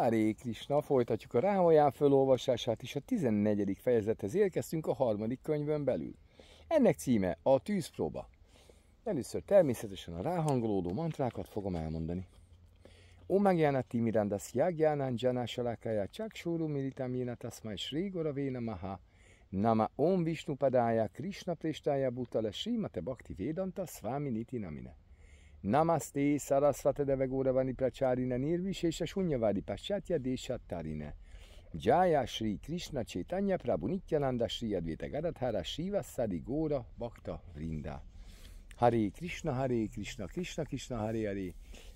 Háré Krishna, folytatjuk a Rámaján fölolvasását, és a 14. fejezethez érkeztünk a harmadik könyvön belül. Ennek címe a tűzpróba. Először természetesen a ráhangolódó mantrákat fogom elmondani. Omagyana Timiranda Sziagyana Jana Salakája Csaksóru Militam Tasmai Sri Goravéna Maha Nama Om Vishnu padaya Krishna Préstája Butala Srimate Bhakti Vedanta Swami Niti Namine Namaste Sarasvata Devagóravani Pracharina Nirvisése Sunyavádi Paschátya Desattarine. Jaya Sri Krishna Chaitanya Prabhu Nityananda Sri Advaita Gadadhara Shiva Sadi Góra Bakta Vrinda. Haré Krishna, Haré Krishna, Krishna Krishna, Haré Haré,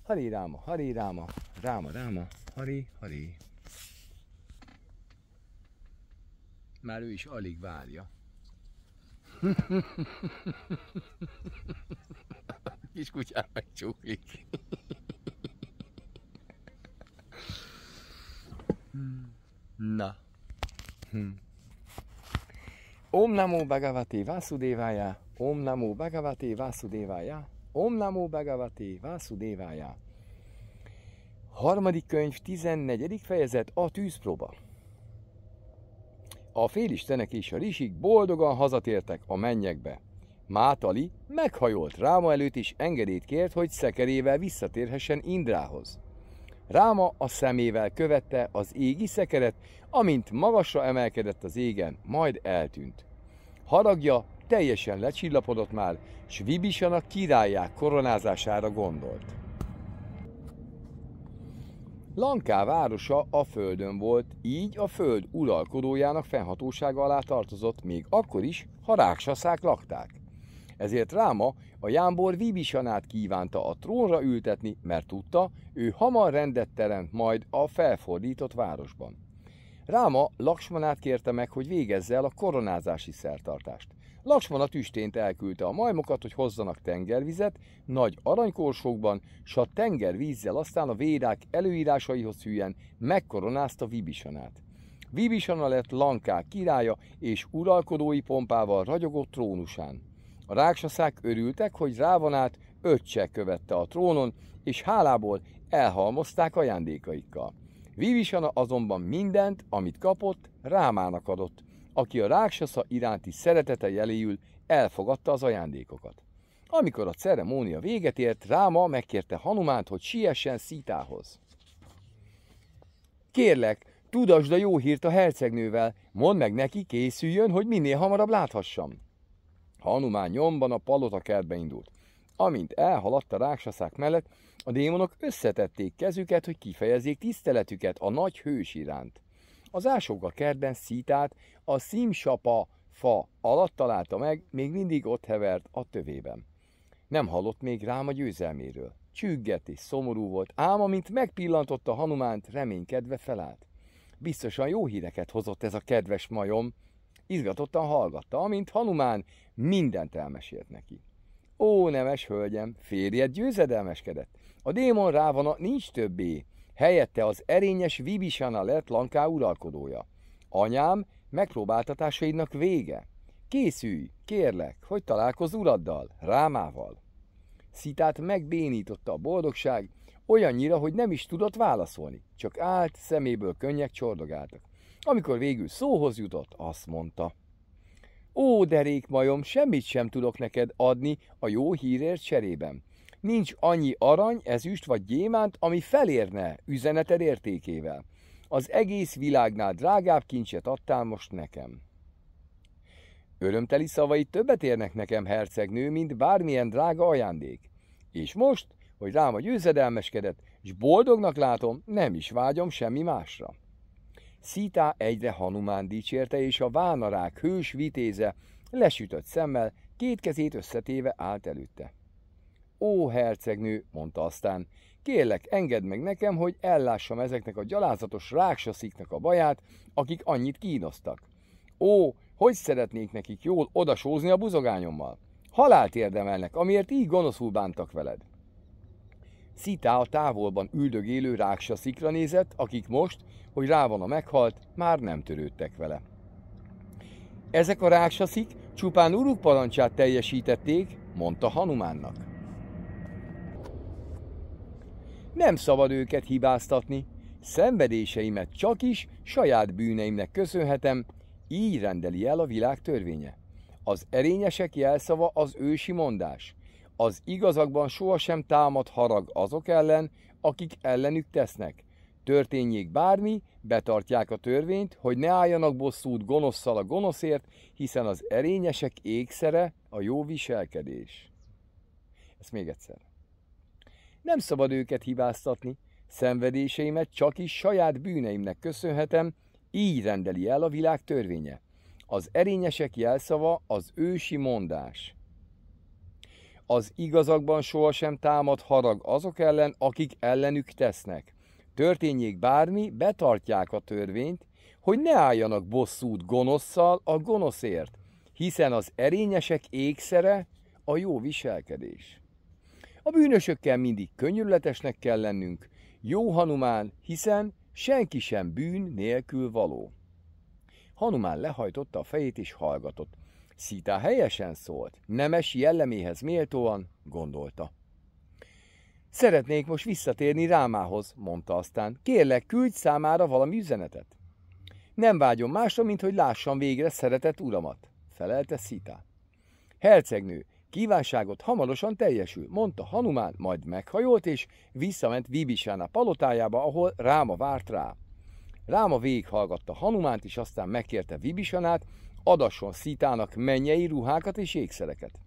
Haré Rama, Haré Rama Rama Rama, Haré Haré. Már ő is alig várja. kis kutyát megcsóklik. Na. Hm. Om Namo Bhagavate Vasudevaya, Om Namo Bhagavate Vasudevaya, Om Namo Bhagavate Vasudevaya. Harmadik könyv, 14. fejezet, a tűzpróba. A félistenek és a risik boldogan hazatértek a mennyekbe. Mátali meghajolt Ráma előtt is engedélyt kért, hogy szekerével visszatérhessen Indrához. Ráma a szemével követte az égi szekeret, amint magasra emelkedett az égen, majd eltűnt. Haragja teljesen lecsillapodott már, s Vibisan a királyák koronázására gondolt. Lanká városa a földön volt, így a föld uralkodójának fennhatósága alá tartozott, még akkor is, ha ráksaszák lakták. Ezért Ráma a Jámbor Vibisanát kívánta a trónra ültetni, mert tudta, ő hamar rendet teremt majd a felfordított városban. Ráma Laksmanát kérte meg, hogy végezze el a koronázási szertartást. a tüstént elküldte a majmokat, hogy hozzanak tengervizet nagy aranykorsókban, s a tengervízzel aztán a védák előírásaihoz hűen megkoronázta Vibisanát. Vibisana lett Lankák királya és uralkodói pompával ragyogott trónusán. A ráksaszák örültek, hogy Rávonát öccse követte a trónon, és hálából elhalmozták ajándékaikkal. Vivisana azonban mindent, amit kapott, Rámának adott, aki a ráksasza iránti szeretete jeléül elfogadta az ajándékokat. Amikor a ceremónia véget ért, Ráma megkérte Hanumánt, hogy siessen Szitához. Kérlek, tudasd a jó hírt a hercegnővel, mondd meg neki, készüljön, hogy minél hamarabb láthassam. Hanumán nyomban a palota kertbe indult. Amint elhaladt a ráksaszák mellett, a démonok összetették kezüket, hogy kifejezzék tiszteletüket a nagy hős iránt. Az a kertben szítát a szímsapa fa alatt találta meg, még mindig ott hevert a tövében. Nem hallott még rám a győzelméről. Csüggett és szomorú volt, ám amint megpillantotta Hanumánt, reménykedve felállt. Biztosan jó híreket hozott ez a kedves majom, Izgatottan hallgatta, amint Hanumán mindent elmesélt neki. Ó, nemes hölgyem, férjed győzedelmeskedett. A démon rávana nincs többé, helyette az erényes Vibisana lett Lanká uralkodója. Anyám, megpróbáltatásaidnak vége. Készülj, kérlek, hogy találkozz uraddal, rámával. Szitát megbénította a boldogság, olyannyira, hogy nem is tudott válaszolni, csak állt, szeméből könnyek csordogáltak. Amikor végül szóhoz jutott, azt mondta. Ó, derék majom, semmit sem tudok neked adni a jó hírért cserében. Nincs annyi arany, ezüst vagy gyémánt, ami felérne üzeneted értékével. Az egész világnál drágább kincset adtál most nekem. Örömteli szavai többet érnek nekem, hercegnő, mint bármilyen drága ajándék. És most, hogy rám a győzedelmeskedett, és boldognak látom, nem is vágyom semmi másra. Szítá egyre Hanumán dicsérte, és a vánarák hős vitéze lesütött szemmel, két kezét összetéve állt előtte. Ó, hercegnő, mondta aztán, kérlek, engedd meg nekem, hogy ellássam ezeknek a gyalázatos ráksasziknak a baját, akik annyit kínoztak. Ó, hogy szeretnék nekik jól odasózni a buzogányommal? Halált érdemelnek, amiért így gonoszul bántak veled. Szita a távolban üldögélő ráksa szikra nézett, akik most, hogy a meghalt, már nem törődtek vele. Ezek a ráksaszik csupán uruk parancsát teljesítették, mondta Hanumánnak. Nem szabad őket hibáztatni, szenvedéseimet csak is saját bűneimnek köszönhetem, így rendeli el a világ törvénye. Az erényesek jelszava az ősi mondás – az igazakban sohasem támad harag azok ellen, akik ellenük tesznek. Történjék bármi, betartják a törvényt, hogy ne álljanak bosszút gonoszszal a gonoszért, hiszen az erényesek ékszere a jó viselkedés. Ezt még egyszer. Nem szabad őket hibáztatni, szenvedéseimet csak is saját bűneimnek köszönhetem, így rendeli el a világ törvénye. Az erényesek jelszava az ősi mondás az igazakban sohasem támad harag azok ellen, akik ellenük tesznek. Történjék bármi, betartják a törvényt, hogy ne álljanak bosszút gonoszszal a gonoszért, hiszen az erényesek ékszere a jó viselkedés. A bűnösökkel mindig könnyűletesnek kell lennünk, jó Hanumán, hiszen senki sem bűn nélkül való. Hanumán lehajtotta a fejét és hallgatott. Szita helyesen szólt, nemes jelleméhez méltóan, gondolta. Szeretnék most visszatérni Rámához, mondta aztán. Kérlek, küldj számára valami üzenetet. Nem vágyom másra, mint hogy lássam végre szeretett uramat, felelte Szita. Hercegnő, kívánságot hamarosan teljesül, mondta Hanumán, majd meghajolt és visszament Vibisán palotájába, ahol Ráma várt rá. Ráma végighallgatta Hanumánt, és aztán megkérte Vibisanát, adason szítának mennyei ruhákat és ékszereket.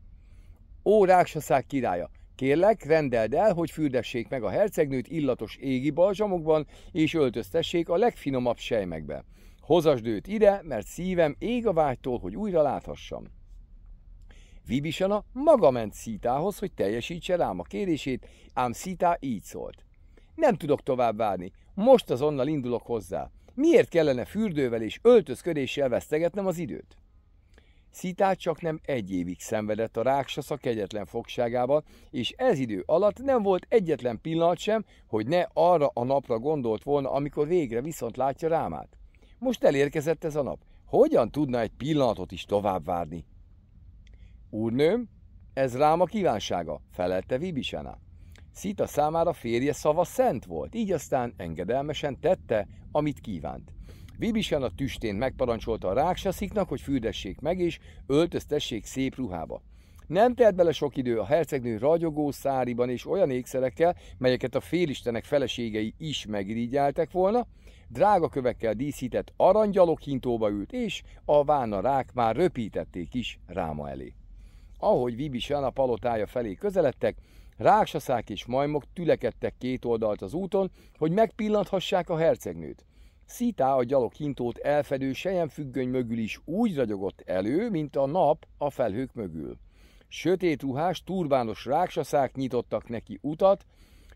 Ó, ráksaszág királya, kérlek, rendeld el, hogy fürdessék meg a hercegnőt illatos égi balzsamokban, és öltöztessék a legfinomabb sejmekbe. Hozasd őt ide, mert szívem ég a vágytól, hogy újra láthassam. Vibisana maga ment Szitához, hogy teljesítse rám a kérését, ám Szitá így szólt. Nem tudok tovább várni, most azonnal indulok hozzá. Miért kellene fürdővel és öltözködéssel vesztegetnem az időt? Szitát csak nem egy évig szenvedett a ráksasza kegyetlen fogságában, és ez idő alatt nem volt egyetlen pillanat sem, hogy ne arra a napra gondolt volna, amikor végre viszont látja rámát. Most elérkezett ez a nap. Hogyan tudna egy pillanatot is tovább várni? Úrnőm, ez rám a kívánsága, felelte Vibisana. Szita számára férje szava szent volt, így aztán engedelmesen tette, amit kívánt. Vibisen a tüstén megparancsolta a ráksasziknak, hogy fürdessék meg és öltöztessék szép ruhába. Nem telt bele sok idő a hercegnő ragyogó száriban és olyan ékszerekkel, melyeket a félistenek feleségei is megirigyeltek volna, drága kövekkel díszített arangyalok hintóba ült, és a vána rák már röpítették is ráma elé. Ahogy Vibisen a palotája felé közeledtek, Ráksaszák és majmok tülekedtek két oldalt az úton, hogy megpillanthassák a hercegnőt. Szitá a gyalog hintót elfedő sejemfüggöny mögül is úgy ragyogott elő, mint a nap a felhők mögül. Sötét ruhás, turbános ráksaszák nyitottak neki utat,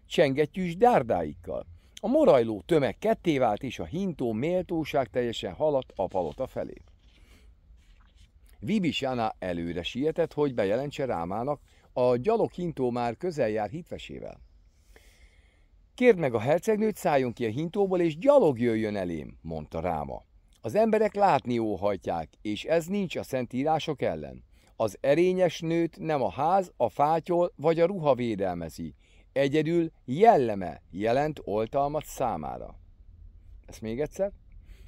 csengetyűs dárdáikkal. A morajló tömeg ketté vált, és a hintó méltóság teljesen haladt a palota felé. Vibis előre sietett, hogy bejelentse Rámának, a gyalog már közel jár hitvesével. Kérd meg a hercegnőt, szálljon ki a hintóból, és gyalog jöjjön elém, mondta Ráma. Az emberek látni óhajtják, és ez nincs a szentírások ellen. Az erényes nőt nem a ház, a fátyol vagy a ruha védelmezi. Egyedül jelleme jelent oltalmat számára. Ezt még egyszer.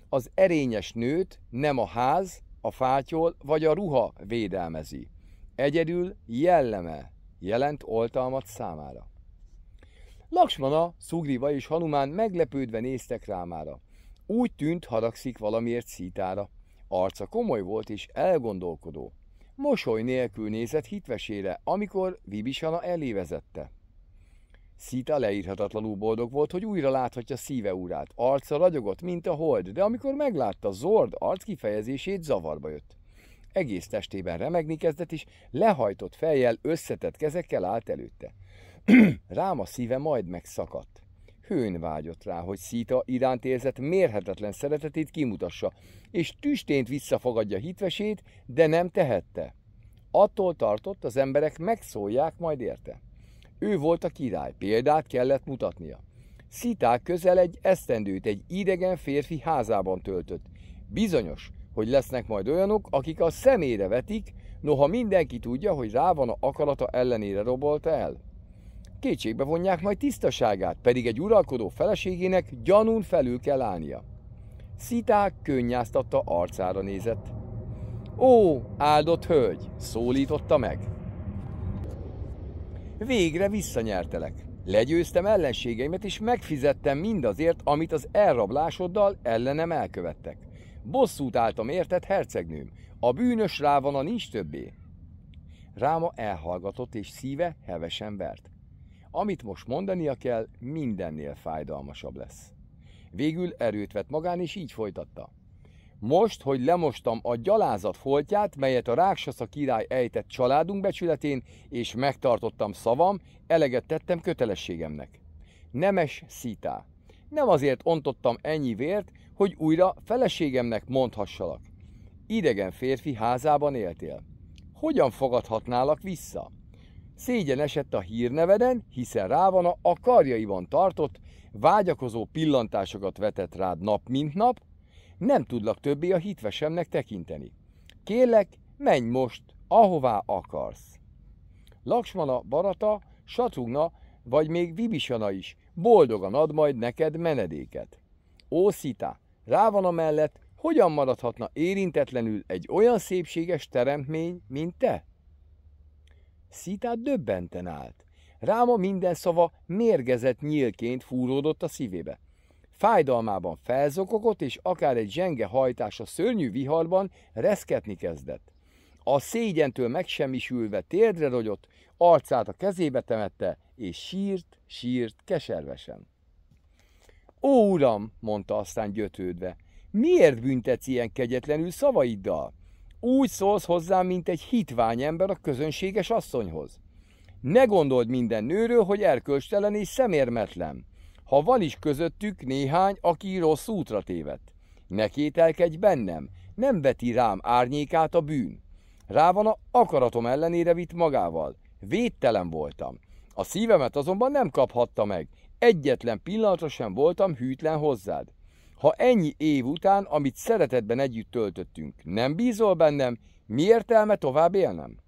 Az erényes nőt nem a ház, a fátyol vagy a ruha védelmezi. Egyedül jelleme jelent oltalmat számára. Laksmana, Szugriva és Hanumán meglepődve néztek rámára. Úgy tűnt, haragszik valamiért szítára. Arca komoly volt és elgondolkodó. Mosoly nélkül nézett hitvesére, amikor Vibisana elévezette. Szita leírhatatlanul boldog volt, hogy újra láthatja szíve úrát. Arca ragyogott, mint a hold, de amikor meglátta Zord arc kifejezését, zavarba jött egész testében remegni kezdett, és lehajtott fejjel, összetett kezekkel állt előtte. Rám a szíve majd megszakadt. Hőn vágyott rá, hogy Szita iránt érzett mérhetetlen szeretetét kimutassa, és tüstént visszafogadja hitvesét, de nem tehette. Attól tartott, az emberek megszólják majd érte. Ő volt a király, példát kellett mutatnia. Szita közel egy esztendőt egy idegen férfi házában töltött. Bizonyos, hogy lesznek majd olyanok, akik a szemére vetik, noha mindenki tudja, hogy rá van a akarata ellenére robolta el. Kétségbe vonják majd tisztaságát, pedig egy uralkodó feleségének gyanún felül kell állnia. Sziták könnyáztatta arcára nézett. Ó, áldott hölgy, szólította meg. Végre visszanyertelek. Legyőztem ellenségeimet, és megfizettem mindazért, amit az elrablásoddal ellenem elkövettek. Bosszút álltam, érted, hercegnőm? A bűnös a nincs többé. Ráma elhallgatott, és szíve hevesen vert. Amit most mondania kell, mindennél fájdalmasabb lesz. Végül erőt vett magán, és így folytatta. Most, hogy lemostam a gyalázat foltját, melyet a Ráksasza király ejtett családunk becsületén, és megtartottam szavam, eleget tettem kötelességemnek. Nemes szítá nem azért ontottam ennyi vért, hogy újra feleségemnek mondhassalak. Idegen férfi házában éltél. Hogyan fogadhatnálak vissza? Szégyen esett a hírneveden, hiszen Rávana a karjaiban tartott, vágyakozó pillantásokat vetett rád nap mint nap, nem tudlak többé a hitvesemnek tekinteni. Kélek, menj most, ahová akarsz. Laksmana, Barata, Satugna, vagy még Vibisana is boldogan ad majd neked menedéket. Ó, Szita, rá van a mellett, hogyan maradhatna érintetlenül egy olyan szépséges teremtmény, mint te? Szita döbbenten állt. Ráma minden szava mérgezett nyílként fúródott a szívébe. Fájdalmában felzokogott, és akár egy zsenge hajtása szörnyű viharban reszketni kezdett. A szégyentől megsemmisülve térdre rogyott, Arcát a kezébe temette, és sírt, sírt keservesen. Ó, uram, mondta aztán gyötődve, miért büntetsz ilyen kegyetlenül szavaiddal? Úgy szólsz hozzám, mint egy hitvány ember a közönséges asszonyhoz. Ne gondold minden nőről, hogy erkölcstelen és szemérmetlen. Ha van is közöttük néhány, aki rossz útra tévedt. Ne kételkedj bennem, nem veti rám árnyékát a bűn. Rá van a akaratom ellenére vitt magával. Védtelen voltam. A szívemet azonban nem kaphatta meg. Egyetlen pillanatra sem voltam hűtlen hozzád. Ha ennyi év után, amit szeretetben együtt töltöttünk, nem bízol bennem, mi értelme tovább élnem?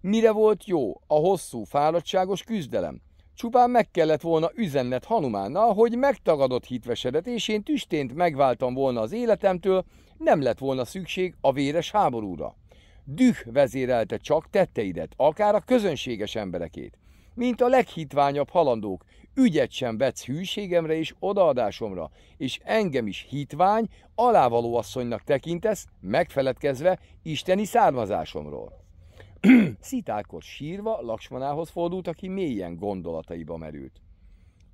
Mire volt jó a hosszú, fáradtságos küzdelem? Csupán meg kellett volna üzennet Hanumánnal, hogy megtagadott hitvesedet, és én tüstént megváltam volna az életemtől, nem lett volna szükség a véres háborúra. Düh vezérelte csak tetteidet, akár a közönséges emberekét. Mint a leghitványabb halandók, ügyet sem vetsz hűségemre és odaadásomra, és engem is hitvány, alávaló asszonynak tekintesz, megfeledkezve isteni származásomról. Szitálkot sírva Laksmanához fordult, aki mélyen gondolataiba merült.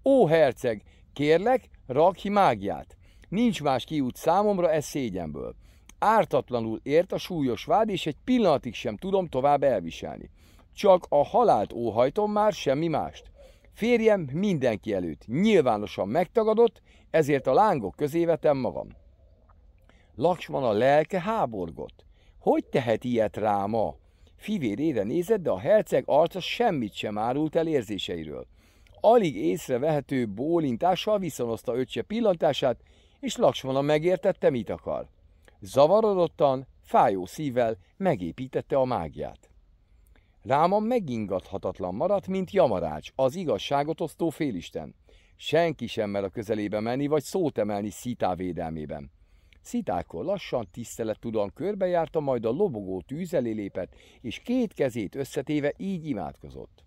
Ó, herceg, kérlek, rakj mágiát! Nincs más kiút számomra ez szégyenből. Ártatlanul ért a súlyos vád, és egy pillanatig sem tudom tovább elviselni. Csak a halált óhajtom már, semmi mást. Férjem mindenki előtt nyilvánosan megtagadott, ezért a lángok közé vetem magam. Laksman a lelke háborgott. Hogy tehet ilyet ráma? Fivérére nézett, de a herceg arca semmit sem árult el érzéseiről. Alig észrevehető bólintással viszonozta öccse pillantását, és Laksmana megértette, mit akar. Zavarodottan, fájó szívvel megépítette a mágiát. Ráma megingathatatlan maradt, mint Jamarács, az igazságot osztó félisten. Senki sem mer a közelébe menni, vagy szót emelni Szitá védelmében. Szitákkor lassan, tisztelettudóan körbejárta, majd a lobogó tűz elé lépett, és két kezét összetéve így imádkozott.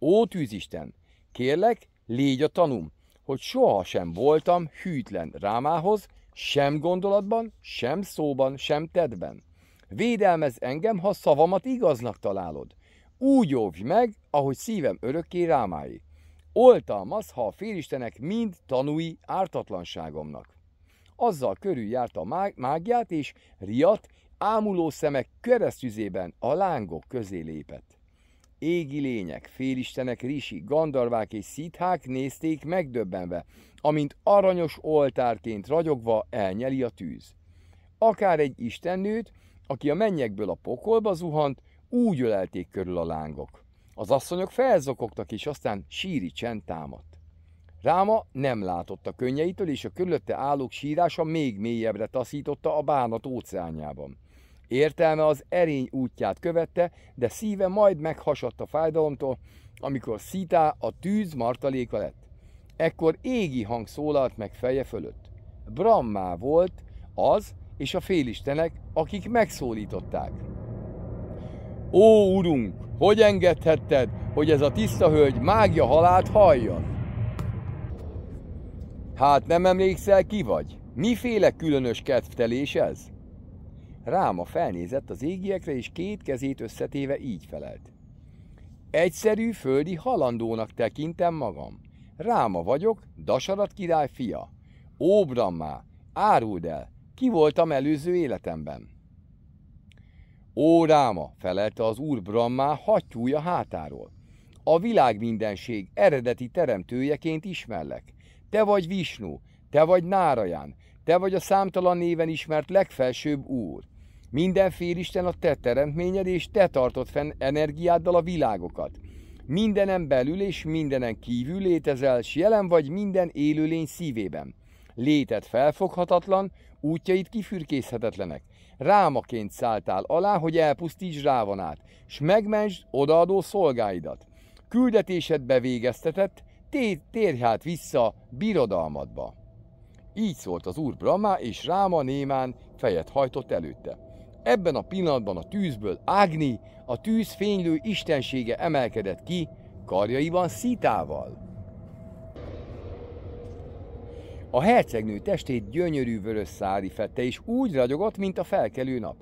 Ó tűzisten, kérlek, légy a tanum, hogy sohasem voltam hűtlen rámához, sem gondolatban, sem szóban, sem tedben. Védelmez engem, ha szavamat igaznak találod. Úgy óvj meg, ahogy szívem örökké rámái. Oltalmaz, ha a félistenek mind tanúi ártatlanságomnak. Azzal körüljárta a mágiát, és riadt, ámuló szemek keresztüzében a lángok közé lépett. Égi lények, félistenek, risi, gandarvák és szíthák nézték megdöbbenve, amint aranyos oltárként ragyogva elnyeli a tűz. Akár egy istennőt, aki a mennyekből a pokolba zuhant, úgy ölelték körül a lángok. Az asszonyok felzokogtak, és aztán síri csend támadt. Ráma nem látott a könnyeitől, és a körülötte állók sírása még mélyebbre taszította a bánat óceánjában. Értelme az erény útját követte, de szíve majd meghasadt a fájdalomtól, amikor Szitá a tűz martaléka lett. Ekkor égi hang szólalt meg feje fölött. Brammá volt az és a félistenek, akik megszólították. Ó, urunk, hogy engedhetted, hogy ez a tiszta hölgy mágia halált halljon? Hát nem emlékszel, ki vagy? Miféle különös kedvtelés ez? Ráma felnézett az égiekre, és két kezét összetéve így felelt. Egyszerű földi halandónak tekintem magam. Ráma vagyok, Dasarat király fia. Óbram már, áruld el, ki voltam előző életemben? Ó, Ráma, felelte az úr Brammá hattyúja hátáról. A világ mindenség eredeti teremtőjeként ismerlek. Te vagy Visnu, te vagy Náraján, te vagy a számtalan néven ismert legfelsőbb úr. Minden félisten a te teremtményed, és te tartod fenn energiáddal a világokat. Mindenen belül és mindenen kívül létezel, s jelen vagy minden élőlény szívében. Léted felfoghatatlan, útjait kifürkészhetetlenek. Rámaként szálltál alá, hogy elpusztíts Rávanát, s megmentsd odaadó szolgáidat. Küldetésed bevégeztetett, térj hát vissza birodalmadba. Így szólt az úr Brahma, és Ráma némán fejet hajtott előtte. Ebben a pillanatban a tűzből Ágni, a tűz fénylő istensége emelkedett ki, karjaiban szítával. A hercegnő testét gyönyörű vörös szári fette, és úgy ragyogott, mint a felkelő nap.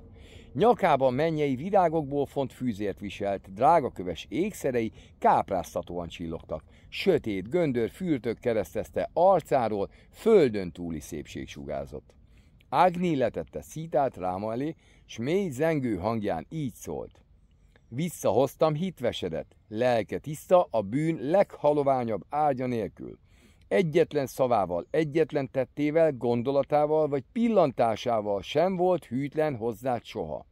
Nyakában mennyei virágokból font fűzért viselt, drágaköves ékszerei kápráztatóan csillogtak. Sötét, göndör fürtök keresztezte arcáról, földön túli szépség sugázott. Ágni letette szítát ráma elé, s mély zengő hangján így szólt. Visszahoztam hitvesedet, lelke tiszta a bűn leghaloványabb ágya nélkül. Egyetlen szavával, egyetlen tettével, gondolatával vagy pillantásával sem volt hűtlen hozzád soha.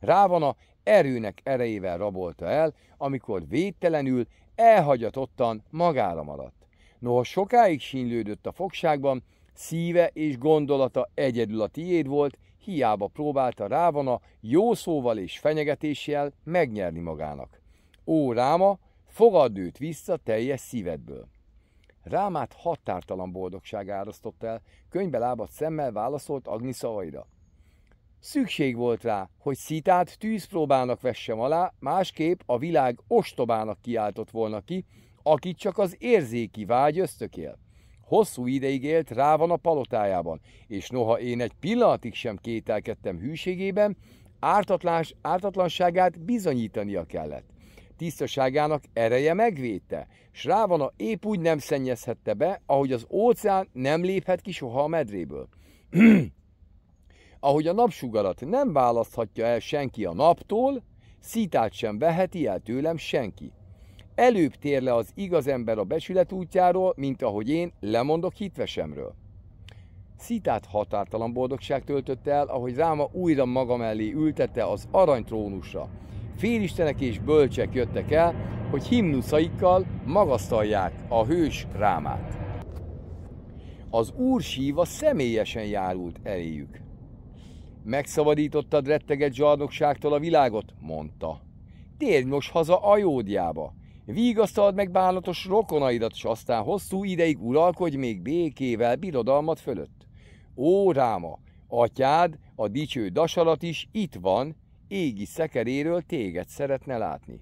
Rávana erőnek erejével rabolta el, amikor védtelenül, elhagyatottan magára maradt. Noha sokáig sínlődött a fogságban, szíve és gondolata egyedül a tiéd volt, hiába próbálta Rávana jó szóval és fenyegetéssel megnyerni magának. Ó, Ráma, fogadd őt vissza teljes szívedből. Rámát határtalan boldogság árasztott el, könyvbe lábat szemmel válaszolt Agni szavaira. Szükség volt rá, hogy szitát tűzpróbának vessem alá, másképp a világ ostobának kiáltott volna ki, akit csak az érzéki vágy ösztökél. Hosszú ideig élt van a palotájában, és noha én egy pillanatig sem kételkedtem hűségében, ártatlás, ártatlanságát bizonyítania kellett. Tisztaságának ereje megvédte, s Rávana épp úgy nem szennyezhette be, ahogy az óceán nem léphet ki soha a medréből. ahogy a napsugarat nem választhatja el senki a naptól, szítát sem veheti el tőlem senki előbb tér le az igaz ember a becsület útjáról, mint ahogy én lemondok hitvesemről. Szitát határtalan boldogság töltött el, ahogy Ráma újra maga mellé ültette az aranytrónusra. Félistenek és bölcsek jöttek el, hogy himnuszaikkal magasztalják a hős Rámát. Az úr síva személyesen járult eléjük. Megszabadítottad retteget zsarnokságtól a világot, mondta. Térj most haza ajódjába, Vígasztald meg bánatos rokonaidat, s aztán hosszú ideig uralkodj még békével birodalmat fölött. Ó, ráma, atyád, a dicső dasalat is itt van, égi szekeréről téged szeretne látni.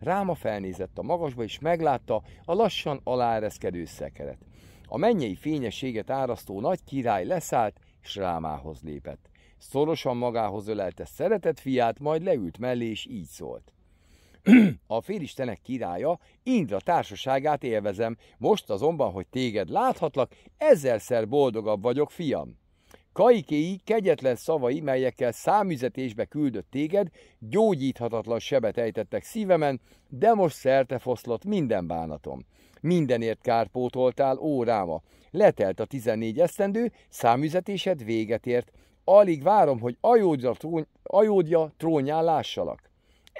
Ráma felnézett a magasba, és meglátta a lassan aláereszkedő szekeret. A mennyei fényességet árasztó nagy király leszállt, s Rámához lépett. Szorosan magához ölelte szeretett fiát, majd leült mellé, és így szólt a félistenek királya, Indra társaságát élvezem, most azonban, hogy téged láthatlak, ezerszer boldogabb vagyok, fiam. Kaikéi kegyetlen szavai, melyekkel számüzetésbe küldött téged, gyógyíthatatlan sebet ejtettek szívemen, de most szerte foszlott minden bánatom. Mindenért kárpótoltál, ó ráma. Letelt a tizennégy esztendő, számüzetésed véget ért. Alig várom, hogy ajódja, trón, ajódja trónján lássalak.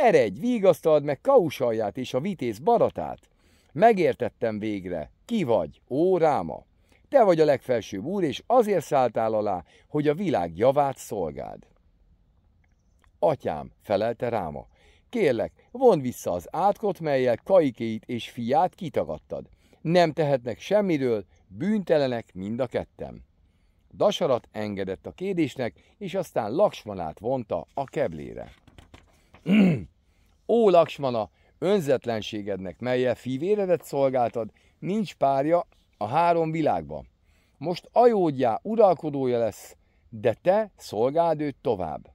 Eredj, vigasztald meg kausalját és a vitéz baratát. Megértettem végre, ki vagy, ó ráma. Te vagy a legfelsőbb úr, és azért szálltál alá, hogy a világ javát szolgáld. Atyám, felelte ráma, kérlek, vond vissza az átkot, melyel kaikéit és fiát kitagadtad. Nem tehetnek semmiről, bűntelenek mind a kettem. Dasarat engedett a kérdésnek, és aztán Laksmanát vonta a keblére. Ó, Laksmana, önzetlenségednek, melyel fivéredet szolgáltad, nincs párja a három világban. Most ajódjá, uralkodója lesz, de te szolgáld őt tovább.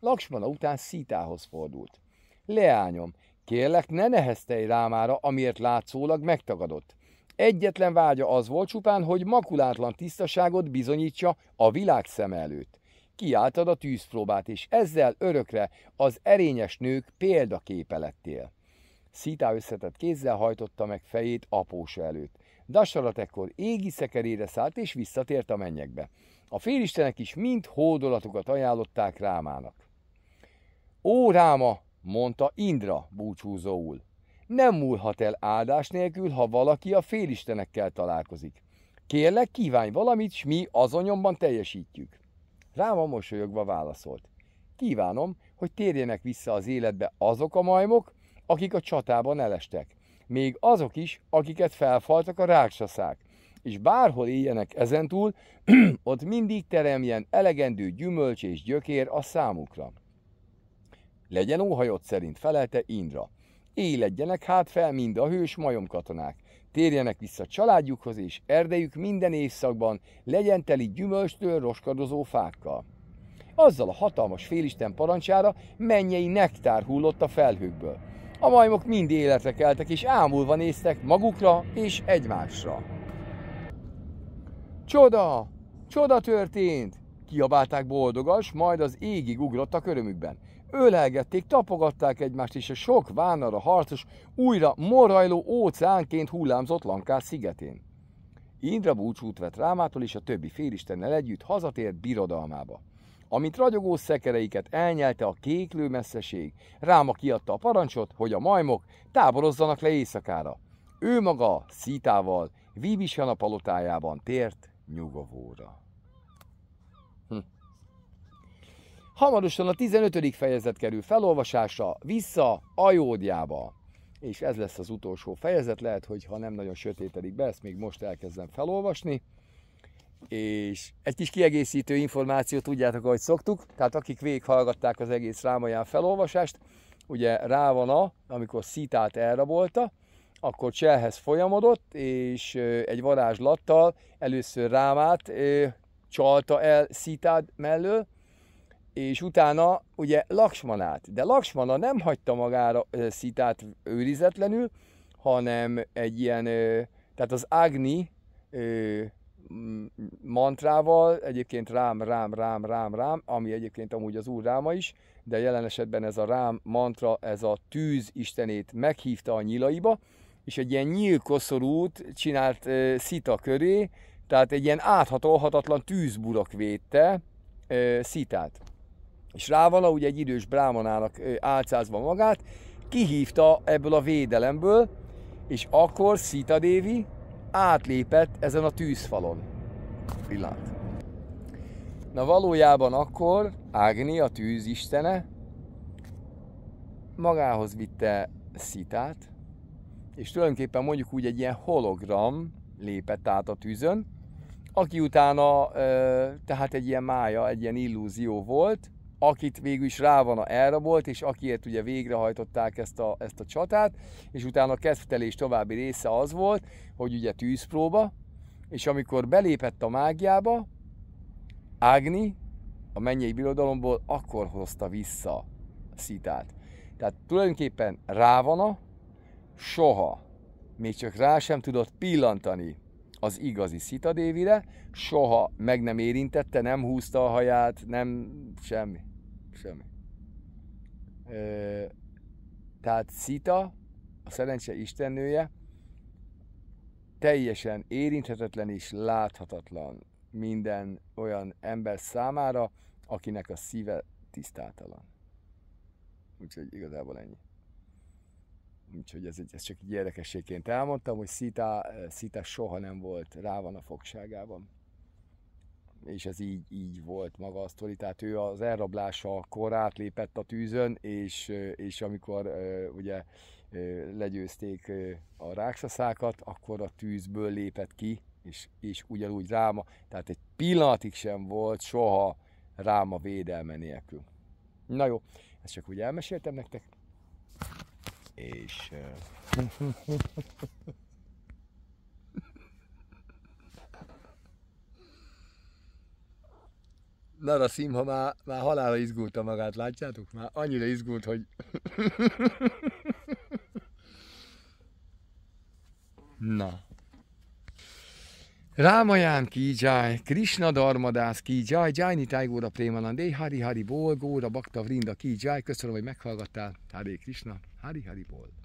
Laksmana után Szitához fordult. Leányom, kérlek, ne neheztelj rámára, amiért látszólag megtagadott. Egyetlen vágya az volt csupán, hogy makulátlan tisztaságot bizonyítsa a világ szem előtt kiáltad a tűzpróbát, és ezzel örökre az erényes nők példaképe lettél. Szitá összetett kézzel hajtotta meg fejét apósa előtt. Dasarat ekkor égi szekerére szállt, és visszatért a mennyekbe. A félistenek is mind hódolatukat ajánlották Rámának. Ó, Ráma, mondta Indra búcsúzóul. Nem múlhat el áldás nélkül, ha valaki a félistenekkel találkozik. Kérlek, kívánj valamit, s mi azonyomban teljesítjük. Rám a mosolyogva válaszolt. Kívánom, hogy térjenek vissza az életbe azok a majmok, akik a csatában elestek. Még azok is, akiket felfaltak a rákszaszák. És bárhol éljenek ezentúl, ott mindig teremjen elegendő gyümölcs és gyökér a számukra. Legyen óhajott szerint felelte Indra. Éledjenek hát fel mind a hős majom katonák, térjenek vissza családjukhoz, és erdejük minden évszakban legyen teli gyümölcstől roskadozó fákkal. Azzal a hatalmas félisten parancsára mennyei nektár hullott a felhőkből. A majmok mind életre keltek, és ámulva néztek magukra és egymásra. Csoda! Csoda történt! Kiabálták boldogas, majd az égig ugrott a körömükben ölelgették, tapogatták egymást, és a sok vánara harcos újra morajló óceánként hullámzott Lankás szigetén. Indra búcsút vett Rámától, és a többi félistennel együtt hazatért birodalmába. Amint ragyogó szekereiket elnyelte a kéklő messzeség, Ráma kiadta a parancsot, hogy a majmok táborozzanak le éjszakára. Ő maga Szítával, Víbisan a palotájában tért nyugovóra. Hamarosan a 15. fejezet kerül felolvasásra, vissza Ajódjába. És ez lesz az utolsó fejezet, lehet, hogy ha nem nagyon sötétedik be, ezt még most elkezdem felolvasni. És egy kis kiegészítő információt tudjátok, ahogy szoktuk, tehát akik végighallgatták az egész Rámaján felolvasást, ugye Rávana, amikor Szitát elrabolta, akkor Cselhez folyamodott, és egy varázslattal először Rámát csalta el Szitád mellől, és utána ugye Laksmanát. De Laksmana nem hagyta magára szitát őrizetlenül, hanem egy ilyen, tehát az Agni mantrával, egyébként rám, rám, rám, rám, rám, ami egyébként amúgy az úr ráma is, de jelen esetben ez a rám mantra, ez a tűz istenét meghívta a nyilaiba, és egy ilyen nyílkoszorút csinált szita köré, tehát egy ilyen áthatolhatatlan tűzburak védte szitát és Rávala, ugye egy idős brámanának álcázva magát, kihívta ebből a védelemből, és akkor Szita Dévi átlépett ezen a tűzfalon. Pillanat. Na valójában akkor Ágni, a tűzistene, magához vitte Szitát, és tulajdonképpen mondjuk úgy egy ilyen hologram lépett át a tűzön, aki utána tehát egy ilyen mája, egy ilyen illúzió volt, akit végül is rá van a elrabolt, és akiért ugye végrehajtották ezt a, ezt a csatát, és utána a kezdetelés további része az volt, hogy ugye tűzpróba, és amikor belépett a mágiába, Ágni a mennyei birodalomból akkor hozta vissza a szitát. Tehát tulajdonképpen Rávana soha, még csak rá sem tudott pillantani az igazi szitadévire, soha meg nem érintette, nem húzta a haját, nem semmi. Semmi. Ö, tehát Szita, a szerencse istennője, teljesen érinthetetlen és láthatatlan minden olyan ember számára, akinek a szíve tisztátalan. Úgyhogy igazából ennyi. Úgyhogy ez, ez csak egy érdekességként elmondtam, hogy Szita, Szita soha nem volt rá van a fogságában és ez így, így volt maga a sztori. Tehát ő az elrablása kor átlépett a tűzön, és, és amikor ugye legyőzték a rákszaszákat, akkor a tűzből lépett ki, és, és ugyanúgy ráma, tehát egy pillanatig sem volt soha ráma védelme nélkül. Na jó, ezt csak úgy elmeséltem nektek. És... Uh... Nara Simha már, már halála izgulta magát, látjátok? Már annyira izgult, hogy... Na. Rámaján ki jai, Krishna Darmadász ki jai, Jaini Tájgóra Prémalandé, Hari Hari Bol, Góra Bakta Vrinda ki Köszönöm, hogy meghallgattál. Hari Krishna, Hari Hari Bol.